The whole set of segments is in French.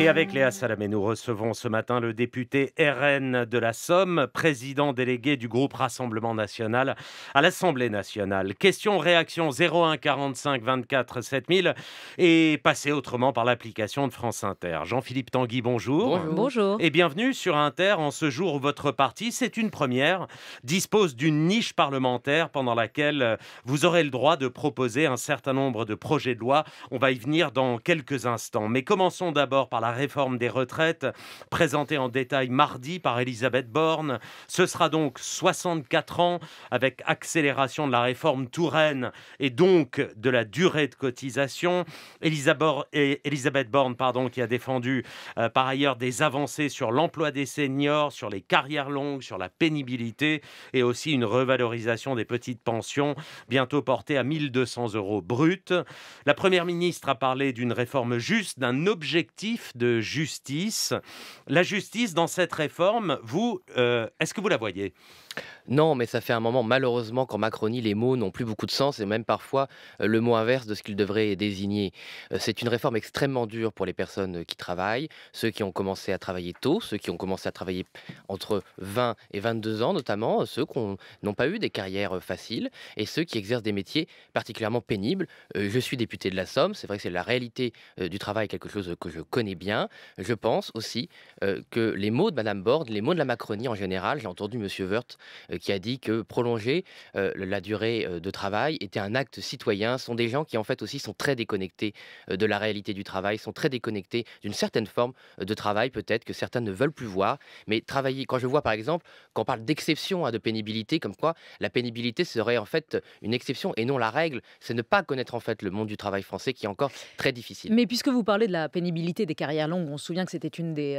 Et avec Léa Salamé, nous recevons ce matin le député RN de la Somme, président délégué du groupe Rassemblement national à l'Assemblée nationale. Question réaction 0145 24 7000 et passez autrement par l'application de France Inter. Jean-Philippe Tanguy, bonjour. Bonjour. Et bienvenue sur Inter en ce jour votre parti, c'est une première, dispose d'une niche parlementaire pendant laquelle vous aurez le droit de proposer un certain nombre de projets de loi. On va y venir dans quelques instants. Mais commençons d'abord par la réforme des retraites présentée en détail mardi par Elisabeth Borne. Ce sera donc 64 ans avec accélération de la réforme Touraine et donc de la durée de cotisation. Elisabeth Borne pardon, qui a défendu euh, par ailleurs des avancées sur l'emploi des seniors, sur les carrières longues, sur la pénibilité et aussi une revalorisation des petites pensions bientôt portée à 1200 euros brut. La Première ministre a parlé d'une réforme juste, d'un objectif de justice. La justice, dans cette réforme, vous, euh, est-ce que vous la voyez non, mais ça fait un moment, malheureusement, qu'en Macronie, les mots n'ont plus beaucoup de sens et même parfois euh, le mot inverse de ce qu'ils devraient désigner. Euh, c'est une réforme extrêmement dure pour les personnes euh, qui travaillent, ceux qui ont commencé à travailler tôt, ceux qui ont commencé à travailler entre 20 et 22 ans notamment, ceux qui n'ont pas eu des carrières faciles et ceux qui exercent des métiers particulièrement pénibles. Je suis député de la Somme, c'est vrai que c'est la réalité du travail, quelque chose que je connais bien. Je pense aussi que les mots de Mme Borde, les mots de la Macronie en général, j'ai entendu M. Wörth euh, qui a dit que prolonger euh, la durée euh, de travail était un acte citoyen. Ce sont des gens qui, en fait, aussi sont très déconnectés de la réalité du travail, sont très déconnectés d'une certaine forme de travail, peut-être, que certains ne veulent plus voir. Mais travailler, quand je vois, par exemple, qu'on parle d'exception, à hein, de pénibilité, comme quoi la pénibilité serait, en fait, une exception et non la règle, c'est ne pas connaître, en fait, le monde du travail français qui est encore très difficile. Mais puisque vous parlez de la pénibilité des carrières longues, on se souvient que c'était une des,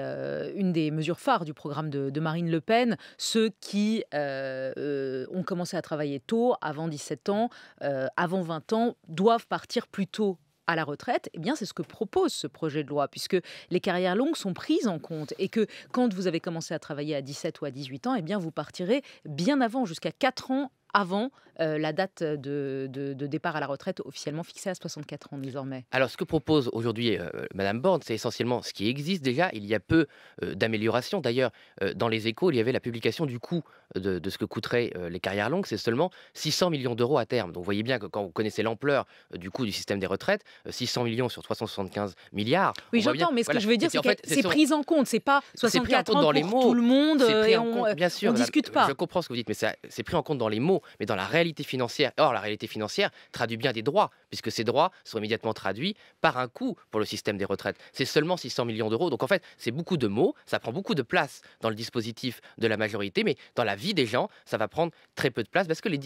une des mesures phares du programme de, de Marine Le Pen, ce qui euh, euh, ont commencé à travailler tôt, avant 17 ans, euh, avant 20 ans, doivent partir plus tôt à la retraite, eh bien c'est ce que propose ce projet de loi, puisque les carrières longues sont prises en compte et que quand vous avez commencé à travailler à 17 ou à 18 ans, eh bien vous partirez bien avant, jusqu'à 4 ans avant euh, la date de, départ à la retraite officiellement fixée à 64 ans désormais Alors ce que propose aujourd'hui Mme euh, Madame Borne, c'est essentiellement ce qui existe déjà. Il y a peu euh, d'améliorations. D'ailleurs, dans les échos, il y avait la publication du coût de, ce que coûteraient les carrières longues. C'est seulement 600 millions d'euros à terme. Donc vous voyez bien que quand vous connaissez l'ampleur du coût du système des retraites, 600 millions sur 375 milliards. Oui, j'entends, mais ce que je veux dire, c'est que c'est pris en compte. C'est pas 64 pris en dans les mots. tout le monde. et on, bien sûr, on discute pas. Je comprends ce que vous dites, mais c'est pris en compte dans les mots mais dans la réalité financière. Or, la réalité financière traduit bien des droits, puisque ces droits sont immédiatement traduits par un coût pour le système des retraites. C'est seulement 600 millions d'euros. Donc, en fait, c'est beaucoup de mots, ça prend beaucoup de place dans le dispositif de la majorité, mais dans la vie des gens, ça va prendre très peu de place, parce que les,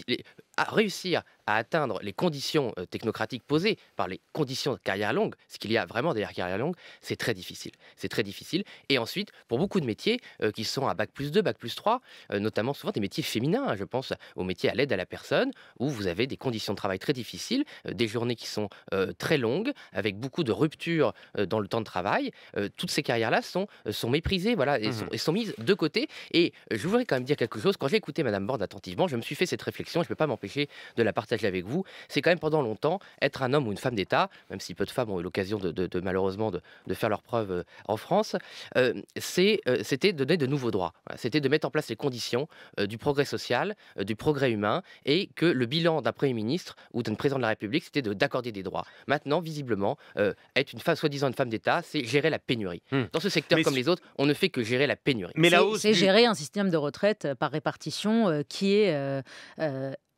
à réussir à atteindre les conditions euh, technocratiques posées par les conditions de carrière longue, ce qu'il y a vraiment derrière carrière longue, c'est très difficile. C'est très difficile. Et ensuite, pour beaucoup de métiers euh, qui sont à bac plus 2, bac plus 3, euh, notamment souvent des métiers féminins, hein, je pense aux métiers à l'aide à la personne, où vous avez des conditions de travail très difficiles, des journées qui sont très longues, avec beaucoup de ruptures dans le temps de travail, toutes ces carrières-là sont, sont méprisées voilà, mmh et, sont, mises de côté. Et je voudrais quand même dire quelque chose. Quand j'ai écouté Madame Borde attentivement, je me suis fait cette réflexion, je ne peux pas m'empêcher de la partager avec vous, c'est quand même pendant longtemps être un homme ou une femme d'État, même si peu de femmes ont eu l'occasion de, malheureusement de, faire leurs preuves euh, en France, euh, euh, c'était de donner de nouveaux droits, c'était de mettre en place les conditions du progrès social, du progrès humain, et que le bilan d'un Premier ministre ou d'un Président de la République, c'était d'accorder des droits. Maintenant, visiblement, être une femme, soi-disant une femme d'État, c'est gérer la pénurie. Hmm. Dans ce secteur comme les autres, on ne fait que gérer la pénurie. C'est gérer un système de retraite par répartition qui est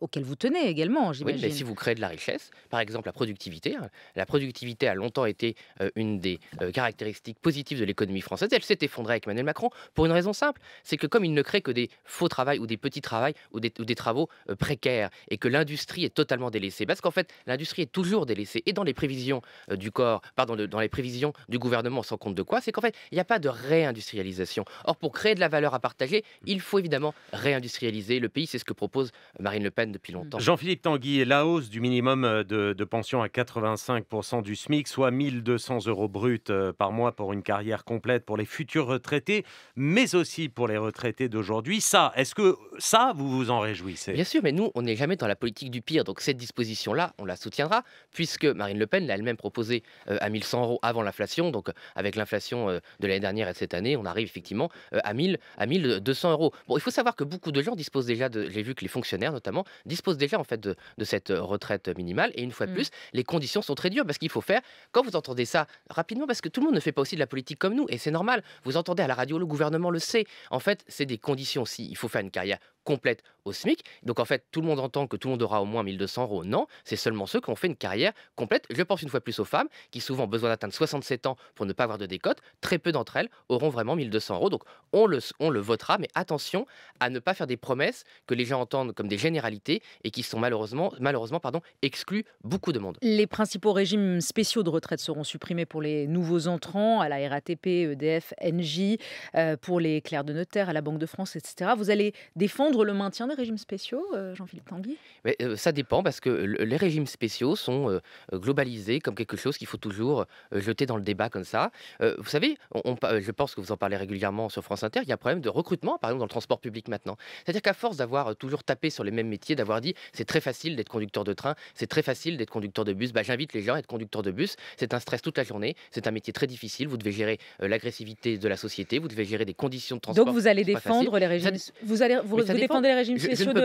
auquel vous tenez également, j'imagine. Oui, mais si vous créez de la richesse, par exemple la productivité, hein, la productivité a longtemps été euh, une des euh, caractéristiques positives de l'économie française. Elle s'est effondrée avec Emmanuel Macron pour une raison simple, c'est que comme il ne crée que des faux travails ou des petits travails ou des, ou des travaux euh, précaires et que l'industrie est totalement délaissée, parce qu'en fait l'industrie est toujours délaissée et dans les prévisions du corps, pardon, dans les prévisions du gouvernement, on s'en compte de quoi C'est qu'en fait il n'y a pas de réindustrialisation. Or pour créer de la valeur à partager, il faut évidemment réindustrialiser le pays, c'est ce que propose Marine Le Pen depuis longtemps. Mmh. Jean-Philippe Tanguy, la hausse du minimum euh, de, pension à 85% du SMIC, soit 1200 euros bruts euh, par mois pour une carrière complète pour les futurs retraités, mais aussi pour les retraités d'aujourd'hui. Ça, est-ce que ça, vous vous en réjouissez Bien sûr, mais nous, on n'est jamais dans la politique du pire. Donc cette disposition-là, on la soutiendra, puisque Marine Le Pen l'a elle-même proposé euh, à 1100 euros avant l'inflation. Donc avec l'inflation de l'année dernière et de cette année, on arrive effectivement à 1000, à 1200 euros. Bon, il faut savoir que beaucoup de gens disposent déjà de. J'ai vu que les fonctionnaires, notamment, dispose déjà en fait de, cette euh, retraite minimale. Et une fois de mmh. plus, les conditions sont très dures parce qu'il faut faire, quand vous entendez ça rapidement, parce que tout le monde ne fait pas aussi de la politique comme nous, et c'est normal, vous entendez à la radio, le gouvernement le sait. En fait, c'est des conditions. Si il faut faire une carrière complète au SMIC. Donc en fait, tout le monde entend que tout le monde aura au moins 1200 euros. Non, c'est seulement ceux qui ont fait une carrière complète. Je pense une fois plus aux femmes qui souvent ont besoin d'atteindre 67 ans pour ne pas avoir de décote. Très peu d'entre elles auront vraiment 1200 euros. Donc on le, on le votera, mais attention à ne pas faire des promesses que les gens entendent comme des généralités et qui sont malheureusement, malheureusement pardon, exclues beaucoup de monde. Les principaux régimes spéciaux de retraite seront supprimés pour les nouveaux entrants à la RATP, EDF, NJ, euh, pour les clercs de notaire, à la Banque de France, etc. Vous allez défendre le maintien des régimes spéciaux, euh, Jean-Philippe Tanguy euh, Ça dépend parce que les régimes spéciaux sont euh, globalisés comme quelque chose qu'il faut toujours jeter dans le débat comme ça. vous savez, on, je pense que vous en parlez régulièrement sur France Inter, il y a un problème de recrutement, par exemple, dans le transport public maintenant. C'est-à-dire qu'à force d'avoir toujours tapé sur les mêmes métiers, d'avoir dit c'est très facile d'être conducteur de train, c'est très facile d'être conducteur de bus, bah, j'invite les gens à être conducteur de bus. C'est un stress toute la journée, c'est un métier très difficile, vous devez gérer l'agressivité de la société, vous devez gérer des conditions de transport. Donc vous allez défendre les régimes. vous allez vous défendez les régimes spéciaux de,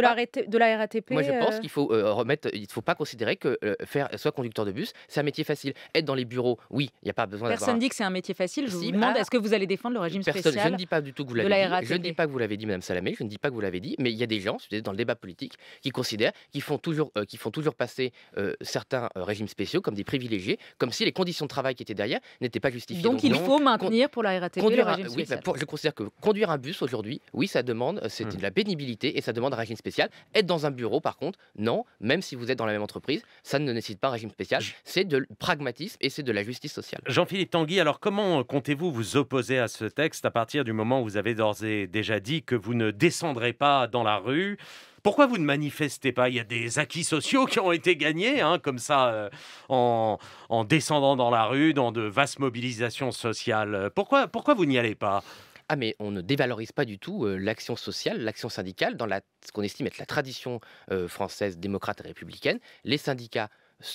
la RATP Moi, je pense euh. qu'il faut euh, remettre. Il ne faut pas considérer que euh, faire soit conducteur de bus, c'est un métier facile. Être dans les bureaux, oui, il n'y a pas besoin d'avoir. Personne dit que c'est un métier facile. Je vous bah, demande, est-ce que vous allez défendre le régime spécial Je ne dis pas du tout que vous l'avez dit. Je ne dis pas que vous l'avez dit, Madame Salamé. Je ne dis pas que vous l'avez dit. Mais il y a des gens, dans le débat politique, qui considèrent qu'ils font toujours, qui font toujours passer certains régimes spéciaux comme des privilégiés, comme si les conditions de travail qui étaient derrière n'étaient pas justifiées. Donc, il faut maintenir pour la RATP le régime bah, je considère que conduire un bus aujourd'hui, oui, ça demande, c'est hmm. de la pénibilité et ça demande un régime spécial. Être dans un bureau, par contre, non, même si vous êtes dans la même entreprise, ça ne nécessite pas un régime spécial. C'est de pragmatisme et c'est de la justice sociale. Jean-Philippe Tanguy, alors comment euh, comptez-vous vous opposer à ce texte à partir du moment où vous avez d'ores et déjà dit que vous ne descendrez pas dans la rue pourquoi vous ne manifestez pas Il y a des acquis sociaux qui ont été gagnés, hein, comme ça, euh, en, en, descendant dans la rue, dans de vastes mobilisations sociales. Pourquoi, pourquoi vous n'y allez pas ah, mais on ne dévalorise pas du tout l'action sociale, l'action syndicale, dans ce qu'on estime être la tradition française démocrate et républicaine. Les syndicats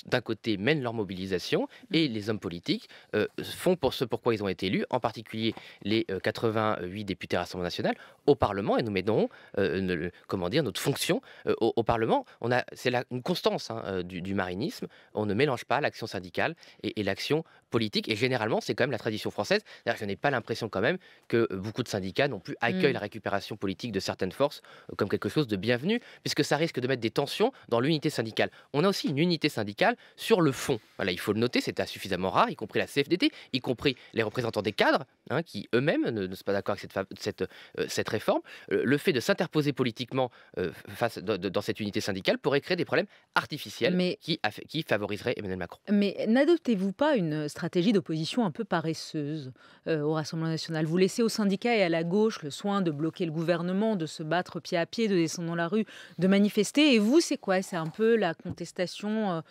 d'un côté, mènent leur mobilisation mmh. et les hommes politiques euh, font pour ce pourquoi ils ont été élus, en particulier les 88 euh, députés à l'Assemblée nationale, au Parlement, et nous mettons euh, comment dire, notre fonction au, Parlement. On a, c'est une constance hein, du, marinisme, on ne mélange pas l'action syndicale et, l'action politique, et généralement, c'est quand même la tradition française. Je n'ai pas l'impression quand même que beaucoup de syndicats n'ont plus accueilli mmh. la récupération politique de certaines forces comme quelque chose de bienvenu, puisque ça risque de mettre des tensions dans l'unité syndicale. On a aussi une unité syndicale sur le fond. Voilà, il faut le noter, c'était suffisamment rare, y compris la CFDT, y compris les représentants des cadres, hein, qui eux-mêmes ne, sont pas d'accord avec cette, euh, réforme. Euh, le fait de s'interposer politiquement euh, face, dans cette unité syndicale pourrait créer des problèmes artificiels qui, qui favoriseraient Emmanuel Macron. Mais n'adoptez-vous pas une stratégie d'opposition un peu paresseuse au Rassemblement national Vous laissez aux syndicats et à la gauche le soin de bloquer le gouvernement, de se battre pied à pied, de descendre dans la rue, de manifester. Et vous, c'est quoi C'est un peu la contestation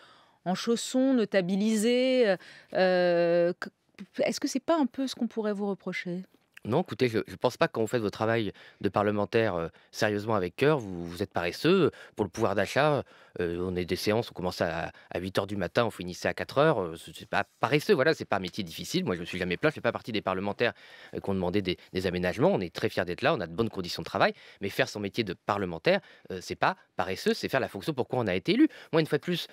en chaussons, notabilisés. Euh, euh, est-ce que c'est pas un peu ce qu'on pourrait vous reprocher non, écoutez, je ne pense pas que quand vous faites votre travail de parlementaire euh, sérieusement avec cœur, vous, êtes paresseux. Pour le pouvoir d'achat, euh, on est des séances, on commence à, 8 h du matin, on finissait à 4 h. Ce c'est pas paresseux, voilà, c'est pas un métier difficile. Moi, je ne me suis jamais plaint, je ne fais pas partie des parlementaires euh, qui ont demandé des, aménagements. On est très fiers d'être là, on a de bonnes conditions de travail, mais faire son métier de parlementaire, c'est pas paresseux, c'est faire la fonction pour quoi on a été élu. Moi, une fois de plus,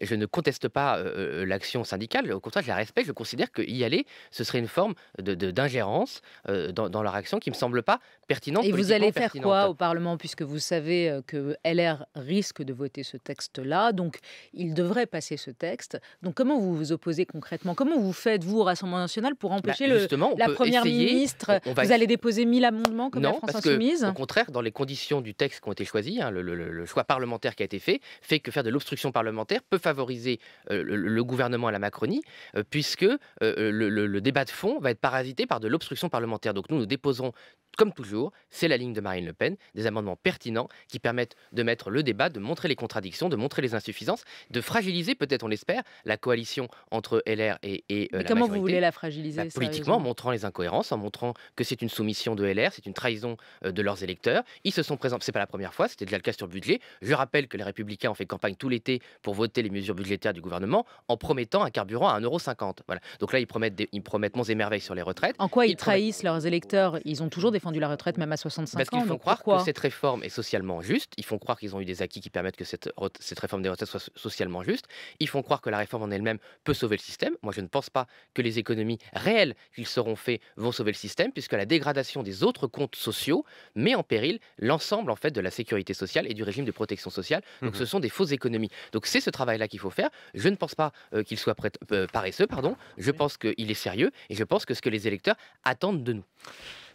je ne conteste pas l'action syndicale, au contraire, je la respecte, je considère qu'y aller, ce serait une forme d'ingérence. De, euh, dans, leur action qui me semble pas pertinente. Et vous allez faire quoi au Parlement puisque vous savez euh, que LR risque de voter ce texte-là, donc il devrait passer ce texte. Donc comment vous vous opposez concrètement Comment vous faites vous au Rassemblement national pour bah, empêcher le, la première ministre Vous allez déposer 1000 amendements comme la France parce insoumise que, Au contraire, dans les conditions du texte qui ont été choisis, hein, le, choix parlementaire qui a été fait fait que faire de l'obstruction parlementaire peut favoriser euh, le, gouvernement à la Macronie, puisque le débat de fond va être parasité par de l'obstruction parlementaire donc nous, nous déposerons comme toujours, c'est la ligne de Marine Le Pen, des amendements pertinents qui permettent de mettre le débat, de montrer les contradictions, de montrer les insuffisances, de fragiliser, peut-être on l'espère, la coalition entre LR et, et euh, Mais comment vous voulez la fragiliser bah, Politiquement, en montrant les incohérences, en montrant que c'est une soumission de LR, c'est une trahison euh, de leurs électeurs. Ils se sont présentés, c'est pas la première fois, c'était déjà le cas sur le budget. Je rappelle que les Républicains ont fait campagne tout l'été pour voter les mesures budgétaires du gouvernement en promettant un carburant à 1,50€. Voilà. Donc là, ils promettent, des, ils promettent monts et merveilles sur les retraites. En quoi ils, trahissent leurs électeurs Ils ont toujours des défendu la retraite même à 65 ans. Parce qu'ils font croire que cette réforme est socialement juste. Ils font croire qu'ils ont eu des acquis qui permettent que cette, cette réforme des retraites soit socialement juste. Ils font croire que la réforme en elle-même peut sauver le système. Moi, je ne pense pas que les économies réelles qu'ils seront faites vont sauver le système, puisque la dégradation des autres comptes sociaux met en péril l'ensemble en fait de la sécurité sociale et du régime de protection sociale. Donc, mhm. ce sont des fausses économies. Donc, c'est ce travail-là qu'il faut faire. Je ne pense pas euh, qu'il soit euh, paresseux, pardon. Je pense qu'il est sérieux et je pense que ce que les électeurs attendent de nous.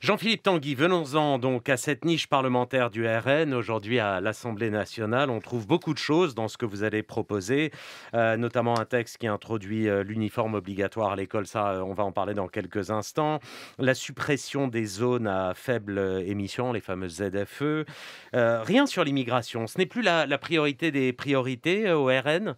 Jean-Philippe Tanguy, venons-en donc à cette niche parlementaire du RN. Aujourd'hui, à l'Assemblée nationale, on trouve beaucoup de choses dans ce que vous allez proposer, euh, notamment un texte qui introduit euh, l'uniforme obligatoire à l'école. Ça, euh, on va en parler dans quelques instants. La suppression des zones à faible émission, les fameuses ZFE. rien sur l'immigration. Ce n'est plus la, la priorité des priorités au RN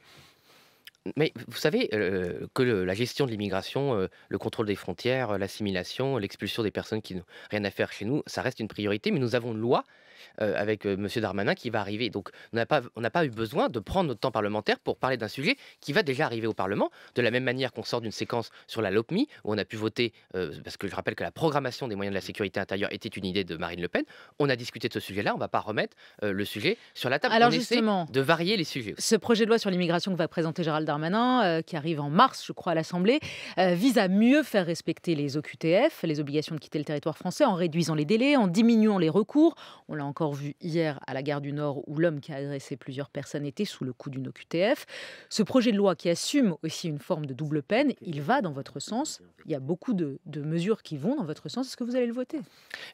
mais vous savez euh, que la gestion de l'immigration, euh, le contrôle des frontières, euh, l'assimilation, l'expulsion des personnes qui n'ont rien à faire chez nous, ça reste une priorité, mais nous avons une loi euh, avec euh, M. Darmanin qui va arriver. Donc on n'a pas, on pas eu besoin de prendre notre temps parlementaire pour parler d'un sujet qui va déjà arriver au Parlement, de la même manière qu'on sort d'une séquence sur la LOPMI, où on a pu voter, euh, parce que je rappelle que la programmation des moyens de la sécurité intérieure était une idée de Marine Le Pen, on a discuté de ce sujet-là, on ne va pas remettre le sujet sur la table. Alors on justement, de varier les sujets. Ce projet de loi sur l'immigration que va présenter Gérald Darmanin, qui arrive en mars, je crois, à l'Assemblée, vise à mieux faire respecter les OQTF, les obligations de quitter le territoire français, en réduisant les délais, en diminuant les recours. On l'a encore vu hier à la gare du Nord où l'homme qui a agressé plusieurs personnes était sous le coup d'une OQTF. Ce projet de loi qui assume aussi une forme de double peine, il va dans votre sens. Il y a beaucoup de, de mesures qui vont dans votre sens. Est-ce que vous allez le voter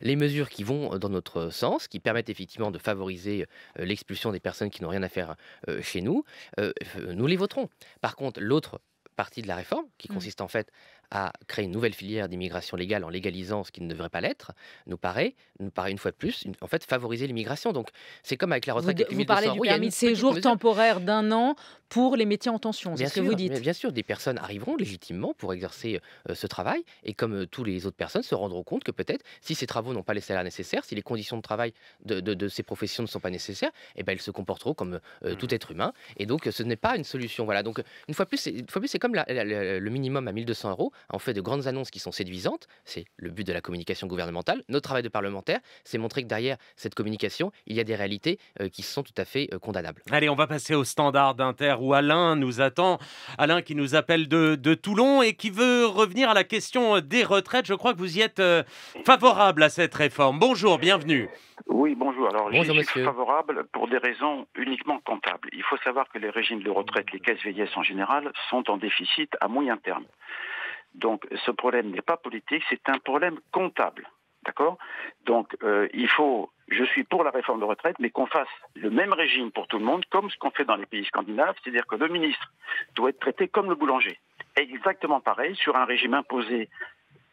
Les mesures qui vont dans notre sens, qui permettent effectivement de favoriser euh, l'expulsion des personnes qui n'ont rien à faire euh, chez nous, euh, nous les voterons. Par contre, l'autre partie de la réforme, qui mmh. consiste en fait à créer une nouvelle filière d'immigration légale en légalisant ce qui ne devrait pas l'être, nous paraît, nous paraît une fois de plus, en fait, favoriser l'immigration. Donc, c'est comme avec la retraite. Vous, vous parlez du permis de séjour temporaire d'un an pour les métiers en tension, c'est ce que vous dites. Bien sûr, des personnes arriveront légitimement pour exercer euh, ce travail, et comme toutes euh, tous les autres personnes, se rendront compte que peut-être, si ces travaux n'ont pas les salaires nécessaires, si les conditions de travail de, de, ces professions ne sont pas nécessaires, eh ben, elles se comporteront comme euh, tout mmh. être humain, et donc ce n'est pas une solution. Voilà. Donc, une fois plus, c'est comme le minimum à 1200 euros on fait de grandes annonces qui sont séduisantes, c'est le but de la communication gouvernementale. Notre travail de parlementaire, c'est montrer que derrière cette communication, il y a des réalités euh, qui sont tout à fait euh, condamnables. Allez, on va passer au standard d'Inter où Alain nous attend. Alain qui nous appelle de, Toulon et qui veut revenir à la question des retraites. Je crois que vous y êtes euh, favorable à cette réforme. Bonjour, bienvenue. Oui, bonjour. Alors, je suis favorable pour des raisons uniquement comptables. Il faut savoir que les régimes de retraite, les caisses vieillesse en général, sont en déficit à moyen terme. Donc ce problème n'est pas politique, c'est un problème comptable. D'accord Donc euh, il faut, je suis pour la réforme de retraite, mais qu'on fasse le même régime pour tout le monde, comme ce qu'on fait dans les pays scandinaves, c'est-à-dire que le ministre doit être traité comme le boulanger. Exactement pareil, sur un régime imposé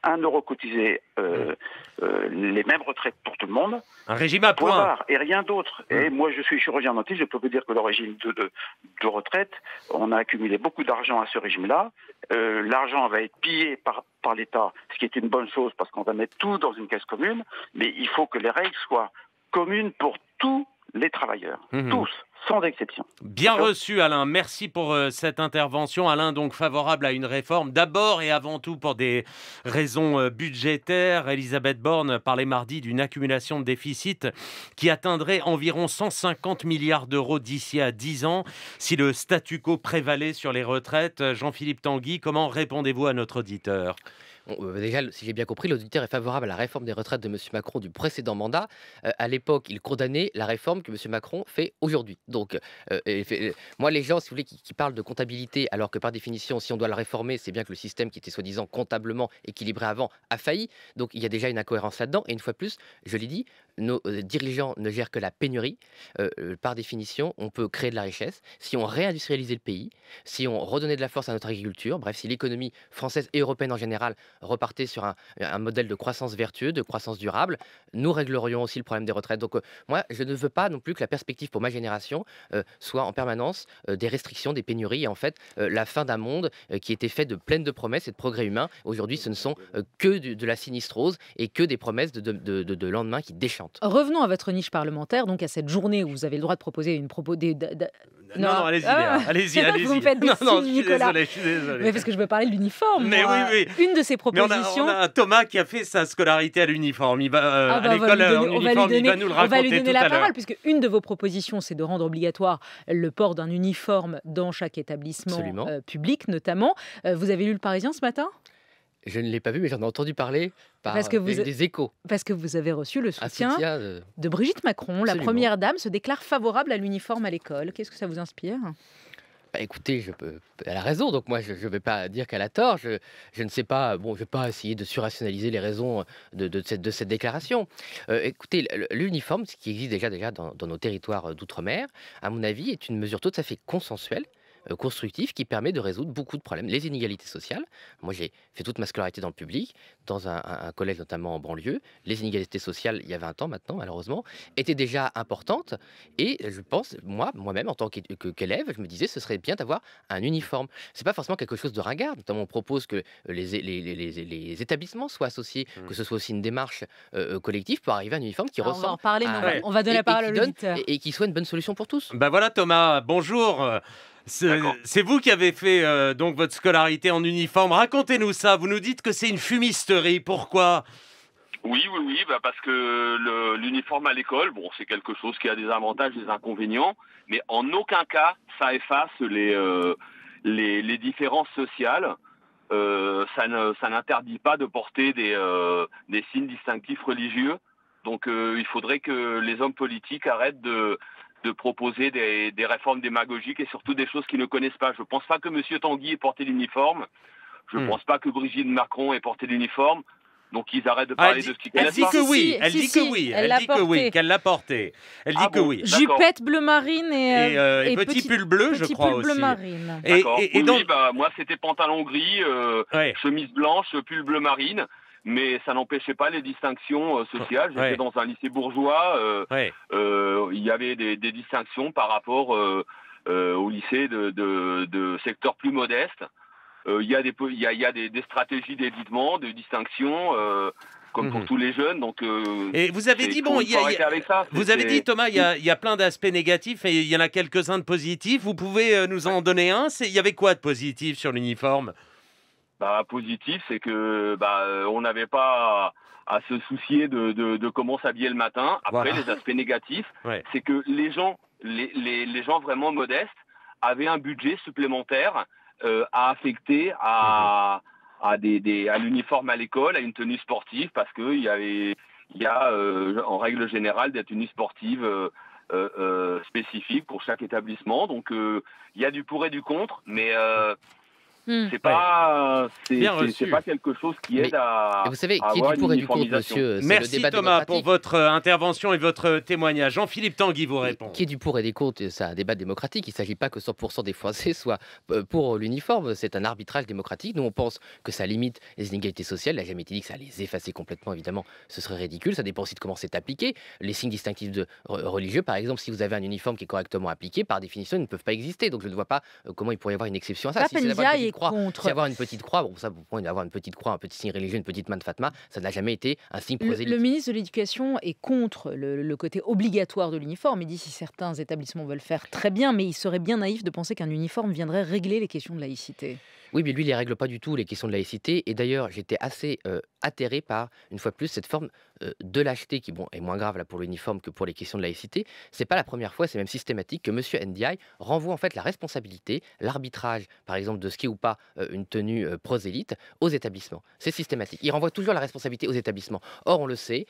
un euro cotisé, euh, euh, les mêmes retraites pour tout le monde. Un régime à points. et rien d'autre. Et hum. moi, je suis chirurgien dentiste, je peux vous dire que le régime de, retraite, on a accumulé beaucoup d'argent à ce régime-là. Euh, l'argent va être pillé par, par l'État, ce qui est une bonne chose parce qu'on va mettre tout dans une caisse commune, mais il faut que les règles soient communes pour tous les travailleurs, mhm. tous, sans exception. Bien reçu Alain, merci pour euh, cette intervention. Alain donc favorable à une réforme d'abord et avant tout pour des raisons euh, budgétaires. Elisabeth Borne parlait mardi d'une accumulation de déficits qui atteindrait environ 150 milliards d'euros d'ici à 10 ans si le statu quo prévalait sur les retraites. Jean-Philippe Tanguy, comment répondez-vous à notre auditeur déjà, euh, si j'ai bien compris, l'auditeur est favorable à la réforme des retraites de M. Macron du précédent mandat. Euh, à l'époque, il condamnait la réforme que M. Macron fait aujourd'hui. Donc, euh, moi, les gens, si vous voulez, qui, qui, parlent de comptabilité, alors que par définition, si on doit la réformer, c'est bien que le système qui était soi-disant comptablement équilibré avant a failli. Donc, il y a déjà une incohérence là-dedans. Et une fois plus, je l'ai dit, nos euh, dirigeants ne gèrent que la pénurie, euh, euh, par définition, on peut créer de la richesse. Si on réindustrialisait le pays, si on redonnait de la force à notre agriculture, bref, si l'économie française et européenne en général repartait sur un, modèle de croissance vertueux, de croissance durable, nous réglerions aussi le problème des retraites. Donc moi, je ne veux pas non plus que la perspective pour ma génération soit en permanence des restrictions, des pénuries, et en fait la fin d'un monde qui était fait de pleines de promesses et de progrès humains. Aujourd'hui, ce ne sont que de, la sinistrose et que des promesses de, lendemain qui déchantent. Revenons à votre niche parlementaire, donc à cette journée où vous avez le droit de proposer une propos. de, Non, allez-y, ah. allez-y, allez-y. Vous me faites des non, non, je suis Nicolas. Désolé, je suis désolé. Mais parce que je veux parler de l'uniforme. Mais oui, oui. Une de ces propositions. on, a, Thomas qui a fait sa scolarité à l'uniforme. Il va euh, ah bah, à l'école euh, uniforme, il va nous le raconter. On va lui donner la parole, puisque une de vos propositions, c'est de rendre obligatoire le port d'un uniforme dans chaque établissement euh, public, notamment. vous avez lu le Parisien ce matin je ne l'ai pas vu, mais j'en ai entendu parler par parce que euh, vous des, échos. Parce que vous avez reçu le soutien, de... Brigitte Macron. La première dame se déclare favorable à l'uniforme à l'école. Qu'est-ce que ça vous inspire bah, écoutez, elle a raison, donc moi je ne vais pas dire qu'elle a tort. Je, ne sais pas, bon, je vais pas essayer de surrationaliser les raisons de, cette, déclaration. Euh, écoutez, l'uniforme, ce qui existe déjà, déjà dans, dans nos territoires d'outre-mer, à mon avis, est une mesure tout à fait consensuelle euh, constructif qui permet de résoudre beaucoup de problèmes. Les inégalités sociales, moi j'ai fait toute ma scolarité dans le public, dans un, collège notamment en banlieue, les inégalités sociales, il y a 20 ans maintenant malheureusement, étaient déjà importantes et je pense, moi, moi-même en tant qu'élève, je me disais ce serait bien d'avoir un uniforme. C'est pas forcément quelque chose de ringard, notamment on propose que les, les, établissements soient associés, mmh. que ce soit aussi une démarche euh, euh, collective pour arriver à un uniforme qui ressemble. Ah, on va en parler, on, va, donner la parole et, et qui soit une bonne solution pour tous. Ben voilà Thomas, bonjour. C'est vous qui avez fait euh, donc votre scolarité en uniforme. Racontez-nous ça. Vous nous dites que c'est une fumisterie. Pourquoi oui, oui, oui, bah, parce que l'uniforme à l'école, bon, c'est quelque chose qui a des avantages, des inconvénients, mais en aucun cas ça efface les, euh, les, différences sociales. Euh, ça n'interdit pas de porter des, des signes distinctifs religieux. Donc il faudrait que les hommes politiques arrêtent de, de proposer des, réformes démagogiques et surtout des choses qu'ils ne connaissent pas. Je ne pense pas que M. Tanguy ait porté l'uniforme. Je ne hmm. pense pas que Brigitte Macron ait porté l'uniforme. Donc ils arrêtent de ah, parler de ce qu'ils connaissent. Elle dit que oui, elle dit que oui, elle dit que oui, qu'elle l'a porté. Elle dit ah que oui. Jupette bleu marine et, euh, euh, petit, pull bleu, je crois aussi. Bleu marine. Et, donc... Bah, moi c'était pantalon gris, euh, chemise blanche, pull bleu marine mais ça n'empêchait pas les distinctions sociales. J'étais dans un lycée bourgeois, il y avait des, distinctions par rapport au lycée de, secteurs plus modestes. Il y a des, y a, des, stratégies d'évitement, de distinctions comme pour tous les jeunes. Donc, et vous avez dit, bon, vous avez dit, Thomas, il y, y a, plein d'aspects négatifs et il y en a quelques-uns de positifs. Vous pouvez nous en donner un Il y avait quoi de positif sur l'uniforme bah, Positif, c'est que bah, euh, on n'avait pas à, se soucier de, de, de comment s'habiller le matin. Après, les aspects négatifs, c'est que les gens, les, les, les, gens vraiment modestes avaient un budget supplémentaire euh, à affecter à, mhm. à, des, des, à l'uniforme à l'école, à une tenue sportive, parce qu'il y avait il y a euh, en règle générale des tenues sportives euh, spécifiques pour chaque établissement. Donc il y a du pour et du contre, mais Hmm. c'est pas, quelque chose qui aide à. Vous savez, qui est du pour et du contre, monsieur Merci Thomas pour votre euh, intervention et votre témoignage. Jean-Philippe Tanguy vous répond. Qui est du pour et des contre, c'est un débat démocratique. Il ne s'agit pas que 100% des Français soit euh, pour l'uniforme. C'est un arbitrage démocratique. Nous, on pense que ça limite les inégalités sociales. La n'a jamais dit que ça les effacer complètement, évidemment. Ce serait ridicule. Ça dépend aussi de comment c'est appliqué. Les signes distinctifs de, religieux, par exemple, si vous avez un uniforme qui est correctement appliqué, par définition, ils ne peuvent pas exister. Donc je ne vois pas euh, comment il pourrait y avoir une exception à ça. Contre. Si avoir une petite croix, bon, ça, pour avoir une petite croix, un petit signe religieux, une petite main de Fatma, ça n'a jamais été un signe prosélyte. Le, ministre de l'Éducation est contre le, côté obligatoire de l'uniforme. Il dit si certains établissements veulent faire, très bien, mais il serait bien naïf de penser qu'un uniforme viendrait régler les questions de laïcité. Oui, mais lui, il ne règle pas du tout les questions de laïcité. Et d'ailleurs, j'étais assez atterré par, une fois de plus, cette forme de lâcheté qui, bon, est moins grave là pour l'uniforme que pour les questions de laïcité. C'est pas la première fois, c'est même systématique que Monsieur Ndiaye renvoie en fait la responsabilité, l'arbitrage, par exemple, de ce qui est ou pas une tenue prosélyte aux établissements. C'est systématique. Il renvoie toujours la responsabilité aux établissements. Or, on le sait,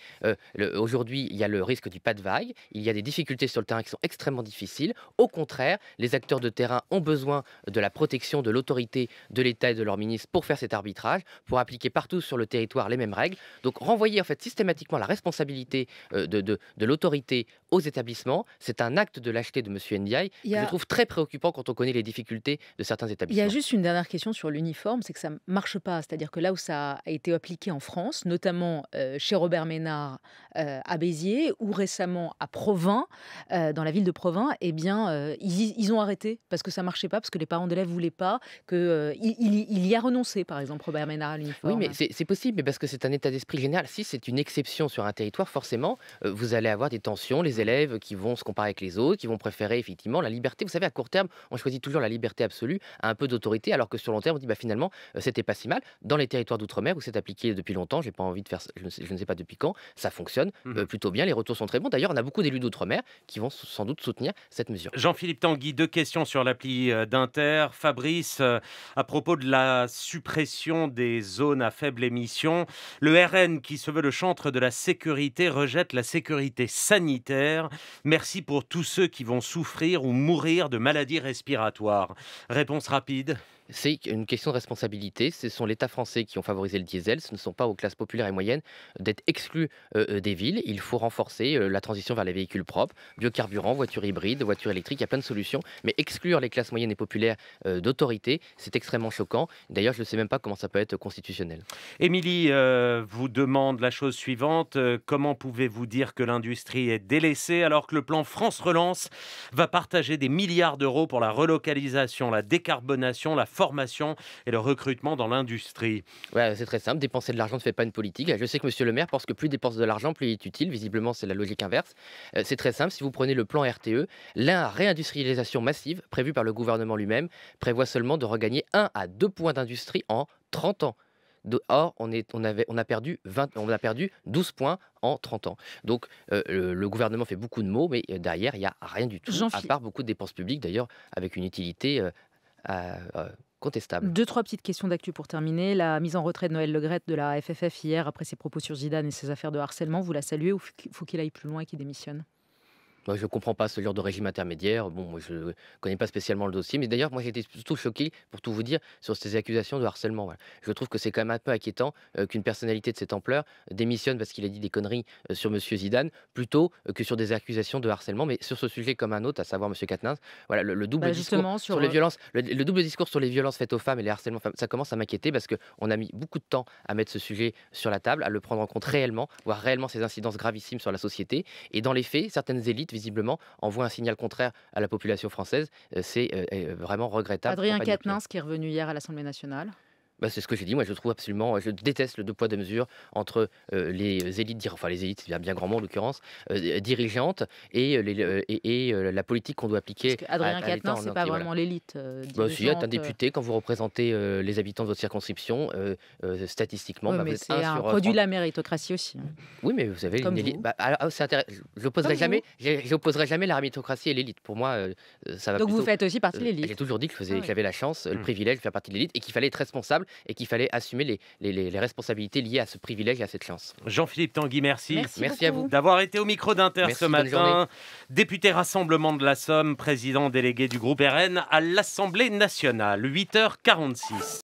aujourd'hui, il y a le risque du pas de vague, il y a des difficultés sur le terrain qui sont extrêmement difficiles. Au contraire, les acteurs de terrain ont besoin de la protection de l'autorité de l'État et de leur ministre pour faire cet arbitrage, pour appliquer partout sur le territoire les mêmes règles. Donc renvoyer en fait systématiquement la responsabilité euh, de, de, l'autorité aux établissements, c'est un acte de lâcheté de M. Ndiaye que je trouve très préoccupant quand on connaît les difficultés de certains établissements. Il y a juste une dernière question sur l'uniforme, c'est que ça ne marche pas. C'est-à-dire que là où ça a été appliqué en France, notamment euh, chez Robert Ménard euh, à Béziers ou récemment à Provins, dans la ville de Provins, eh bien, ils, ils, ont arrêté parce que ça ne marchait pas, parce que les parents d'élèves ne voulaient pas que il, y a renoncé, par exemple, Robert Ménard à l'uniforme. Oui, mais c'est possible, mais parce que c'est un état d'esprit général. Si c'est une exception sur un territoire, forcément, euh, vous allez avoir des tensions, les élèves qui vont se comparer avec les autres, qui vont préférer effectivement la liberté. Vous savez, à court terme, on choisit toujours la liberté absolue un peu d'autorité, alors que sur long terme, on dit bah, finalement, euh, c'était pas si mal. Dans les territoires d'outre-mer où c'est appliqué depuis longtemps, j'ai pas envie de faire, je ne, sais, pas depuis quand, ça fonctionne euh, mhm. plutôt bien, les retours sont très bons. D'ailleurs, on a beaucoup d'élus d'outre-mer qui vont sans doute soutenir cette mesure. Jean-Philippe Tanguy, deux questions sur l'appli d'Inter. Fabrice, à propos de la suppression des zones à faible émission. Le RN, qui se veut le chantre de la sécurité, rejette la sécurité sanitaire. Merci pour tous ceux qui vont souffrir ou mourir de maladies respiratoires. Réponse rapide c'est une question de responsabilité. Ce sont l'État français qui ont favorisé le diesel. Ce ne sont pas aux classes populaires et moyennes d'être exclus euh, euh, des villes. Il faut renforcer euh, la transition vers les véhicules propres, biocarburants, voitures hybrides, voitures électriques. Il y a plein de solutions. Mais exclure les classes moyennes et populaires d'autorité, c'est extrêmement choquant. D'ailleurs, je ne sais même pas comment ça peut être constitutionnel. Émilie vous demande la chose suivante. comment pouvez-vous dire que l'industrie est délaissée alors que le plan France Relance va partager des milliards d'euros pour la relocalisation, la décarbonation, la formation et le recrutement dans l'industrie ouais, C'est très simple, dépenser de l'argent ne fait pas une politique. Je sais que monsieur le maire pense que plus il dépense de l'argent, plus il est utile. Visiblement, c'est la logique inverse. Euh, c'est très simple, si vous prenez le plan RTE, la réindustrialisation massive prévue par le gouvernement lui-même prévoit seulement de regagner 1 à 2 points d'industrie en 30 ans. Or, on, est, on, avait, on, a perdu 20, on a perdu 12 points en 30 ans. Donc, euh, le, gouvernement fait beaucoup de mots, mais euh, derrière, il n'y a rien du tout, à part beaucoup de dépenses publiques, d'ailleurs, avec une utilité euh, euh, contestable. Deux, trois petites questions d'actu pour terminer. La mise en retrait de Noël Legrette de la FFF hier, après ses propos sur Zidane et ses affaires de harcèlement, vous la saluez ou faut qu'il aille plus loin et qu'il démissionne moi, je ne comprends pas ce genre de régime intermédiaire. Bon, moi, je ne connais pas spécialement le dossier. Mais d'ailleurs, moi, j'étais plutôt choqué, pour tout vous dire, sur ces accusations de harcèlement. Voilà. Je trouve que c'est quand même un peu inquiétant euh, qu'une personnalité de cette ampleur démissionne parce qu'il a dit des conneries euh, sur M. Zidane, plutôt euh, que sur des accusations de harcèlement. Mais sur ce sujet comme un autre, à savoir M. Katnins, voilà, le, double bah, discours sur, les violences, le, double discours sur les violences faites aux femmes et les harcèlements ça commence à m'inquiéter parce qu'on a mis beaucoup de temps à mettre ce sujet sur la table, à le prendre en compte réellement, voir réellement ses incidences gravissimes sur la société. Et dans les faits, certaines élites visiblement, envoie un signal contraire à la population française. Euh, c'est euh, euh, vraiment regrettable. Adrien Quatennens, qui est revenu hier à l'Assemblée nationale. Bah, c'est ce que j'ai dit. Moi, je trouve absolument, je déteste le deux poids deux mesures entre euh, les élites, enfin les élites, bien, bien en l'occurrence, euh, dirigeantes et, euh, les, et, la politique qu'on doit appliquer. Parce Adrien ce n'est pas vraiment l'élite. Bah, si vous êtes un député, quand vous représentez les habitants de votre circonscription, statistiquement, bah, c'est un, produit de la méritocratie aussi. Hein. Oui, mais vous savez, Comme élite... Bah, je n'opposerai jamais, jamais la méritocratie et l'élite. Pour moi, ça va. Donc vous faites aussi partie de l'élite. J'ai toujours dit que ah j'avais la chance, le hmm. privilège de faire partie de l'élite et qu'il fallait être responsable et qu'il fallait assumer les, responsabilités liées à ce privilège et à cette chance. Jean-Philippe Tanguy, merci. Merci, à vous d'avoir été au micro d'Inter ce matin. Député Rassemblement de la Somme, président délégué du groupe RN à l'Assemblée nationale, 8h46.